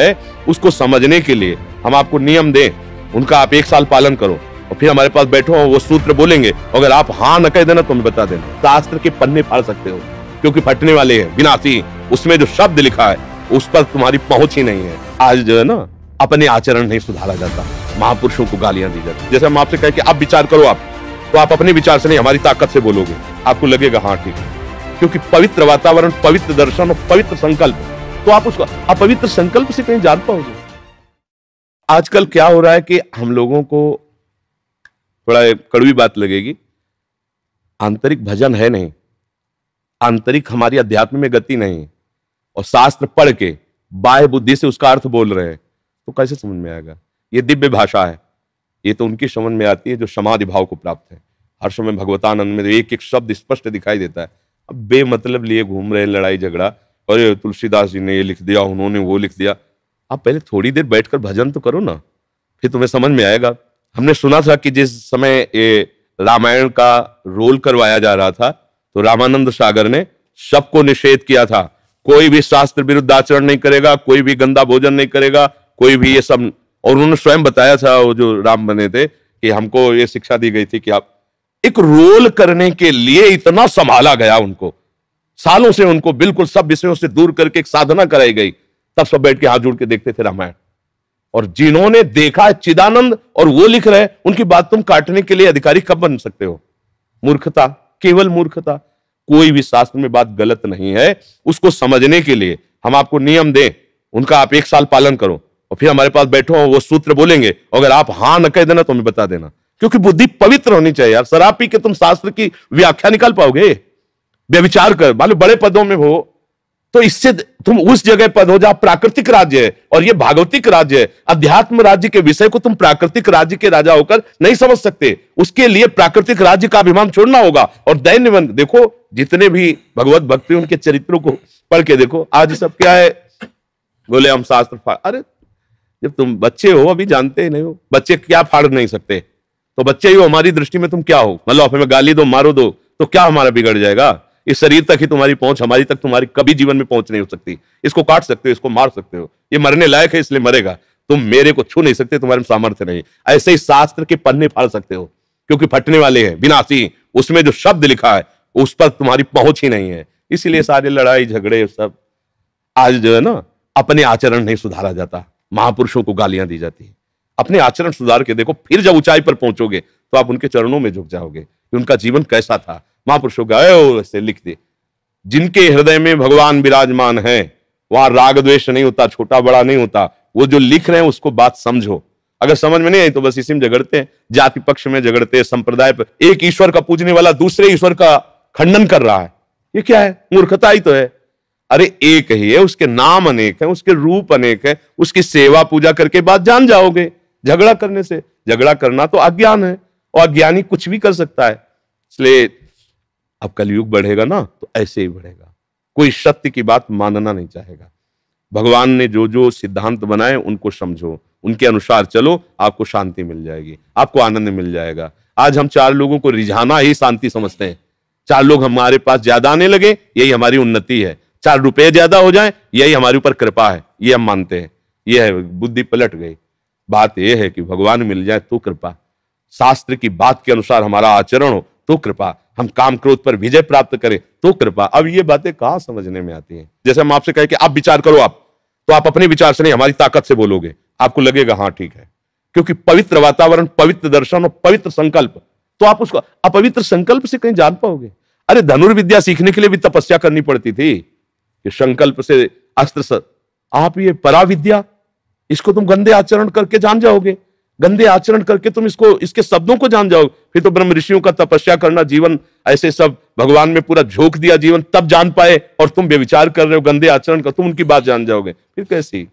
है उसको समझने के लिए हम आपको नियम दें उनका आप एक साल पालन करो और फिर हमारे पास बैठो वो सूत्र बोलेंगे अगर आप हाँ न कह देना तो हमें बता देना शास्त्र के पन्ने फाड़ सकते हो क्योंकि फटने वाले हैं विनाशी उसमें जो शब्द लिखा है उस पर तुम्हारी पहुंच ही नहीं है आज जो है ना अपने आचरण नहीं सुधारा जाता महापुरुषों को गालियां दी जाती जैसे हम आपसे कहें कि आप विचार करो आप तो आप अपने विचार से नहीं हमारी ताकत से बोलोगे आपको लगेगा हाँ ठीक है क्योंकि पवित्र वातावरण पवित्र दर्शन और पवित्र संकल्प तो आप उसको अपवित्र संकल्प से कहीं जान पाओगे आजकल क्या हो रहा है कि हम लोगों को थोड़ा कड़वी बात लगेगी आंतरिक भजन है नहीं आंतरिक हमारी अध्यात्म में गति नहीं और शास्त्र पढ़ के बाह्य बुद्धि से उसका अर्थ बोल रहे हैं तो कैसे समझ में आएगा ये दिव्य भाषा है ये तो उनकी समझ में आती है जो समाधि भाव को प्राप्त है हर समय भगवतानंद में तो एक एक शब्द स्पष्ट दिखाई देता है अब बेमतलब लिए घूम रहे लड़ाई झगड़ा अरे तुलसीदास जी ने ये लिख दिया उन्होंने वो लिख दिया आप पहले थोड़ी देर बैठकर भजन तो करो ना फिर तुम्हें समझ में आएगा हमने सुना था कि जिस समय ये रामायण का रोल करवाया जा रहा था तो रामानंद सागर ने सबको निषेध किया था कोई भी शास्त्र विरुद्ध आचरण नहीं करेगा कोई भी गंदा भोजन नहीं करेगा कोई भी ये सब और उन्होंने स्वयं बताया था वो जो राम बने थे कि हमको ये शिक्षा दी गई थी कि आप एक रोल करने के लिए इतना संभाला गया उनको सालों से उनको बिल्कुल सब विषयों से दूर करके एक साधना कराई गई तब सब बैठ के हाथ जोड़ के देखते थे रामायण और जिन्होंने देखा है चिदानंद और वो लिख रहे हैं उनकी बात तुम काटने के लिए अधिकारी कब बन सकते हो मूर्खता केवल मूर्खता कोई भी शास्त्र में बात गलत नहीं है उसको समझने के लिए हम आपको नियम दें उनका आप एक साल पालन करो और फिर हमारे पास बैठो वो सूत्र बोलेंगे अगर आप हाँ न कह देना तो हमें बता देना क्योंकि बुद्धि पवित्र होनी चाहिए यार शराब पी के तुम शास्त्र की व्याख्या निकाल पाओगे व्यविचार कर लो बड़े पदों में हो तो इससे तुम उस जगह पद हो जहां प्राकृतिक राज्य है और ये भागवतिक राज्य है अध्यात्म राज्य के विषय को तुम प्राकृतिक राज्य के राजा होकर नहीं समझ सकते उसके लिए प्राकृतिक राज्य का अभिमान छोड़ना होगा और दैन्य देखो जितने भी भगवत भक्ति उनके चरित्रों को पढ़ के देखो आज सब क्या है बोले हम शास्त्र अरे जब तुम बच्चे हो अभी जानते ही नहीं हो बच्चे क्या फाड़ नहीं सकते तो बच्चे ही हो हमारी दृष्टि में तुम क्या हो मतलब हमें गाली दो मारो दो तो क्या हमारा बिगड़ जाएगा इस शरीर तक ही तुम्हारी पहुंच हमारी तक तुम्हारी कभी जीवन में पहुंच नहीं हो सकती इसको काट सकते हो इसको मार सकते हो ये मरने लायक है इसलिए मरेगा तुम मेरे को छू नहीं सकते तुम्हारे में सामर्थ्य नहीं ऐसे ही शास्त्र के पन्ने फाड़ सकते हो क्योंकि फटने वाले हैं विनाशी उसमें जो शब्द लिखा है उस पर तुम्हारी पहुंच ही नहीं है इसीलिए सारे लड़ाई झगड़े सब आज जो है ना अपने आचरण नहीं सुधारा जाता महापुरुषों को गालियां दी जाती है अपने आचरण सुधार के देखो फिर जब ऊंचाई पर पहुंचोगे तो आप उनके चरणों में झुक जाओगे कि उनका जीवन कैसा था महापुरुषों का से लिख दे जिनके हृदय में भगवान विराजमान है वहां राग द्वेष नहीं होता छोटा बड़ा नहीं होता वो जो लिख रहे हैं उसको बात समझो अगर समझ में नहीं आई तो बस इसी में झगड़ते हैं जाति पक्ष में झगड़ते हैं संप्रदाय पर एक ईश्वर का पूजने वाला दूसरे ईश्वर का खंडन कर रहा है ये क्या है मूर्खता ही तो है अरे एक ही है उसके नाम अनेक है उसके रूप अनेक है उसकी सेवा पूजा करके बात जान जाओगे झगड़ा करने से झगड़ा करना तो अज्ञान है और अज्ञानी कुछ भी कर सकता है इसलिए कल युग बढ़ेगा ना तो ऐसे ही बढ़ेगा कोई सत्य की बात मानना नहीं चाहेगा भगवान ने जो जो सिद्धांत बनाए उनको समझो उनके अनुसार चलो आपको शांति मिल जाएगी आपको आनंद मिल जाएगा आज हम चार लोगों को रिझाना ही शांति समझते हैं चार लोग हमारे पास ज्यादा आने लगे यही हमारी उन्नति है चार रुपये ज्यादा हो जाए यही हमारे ऊपर कृपा है ये हम मानते हैं ये है बुद्धि पलट गई बात यह है कि भगवान मिल जाए तो कृपा शास्त्र की बात के अनुसार हमारा आचरण हो तो कृपा हम काम क्रोध पर विजय प्राप्त करें तो कृपा अब ये बातें कहा समझने में आती हैं जैसे हम आपसे कहें कि आप विचार करो आप तो आप अपने विचार से नहीं हमारी ताकत से बोलोगे आपको लगेगा हाँ ठीक है क्योंकि पवित्र वातावरण पवित्र दर्शन और पवित्र संकल्प तो आप उसको अपवित्र संकल्प से कहीं जान पाओगे अरे धनुर्विद्या सीखने के लिए भी तपस्या करनी पड़ती थी कि संकल्प से अस्त्र आप ये पराविद्या इसको तुम गंदे आचरण करके जान जाओगे गंदे आचरण करके तुम इसको इसके शब्दों को जान जाओ फिर तो ब्रह्म ऋषियों का तपस्या करना जीवन ऐसे सब भगवान में पूरा झोंक दिया जीवन तब जान पाए और तुम बेविचार कर रहे हो गंदे आचरण का तुम उनकी बात जान जाओगे फिर कैसी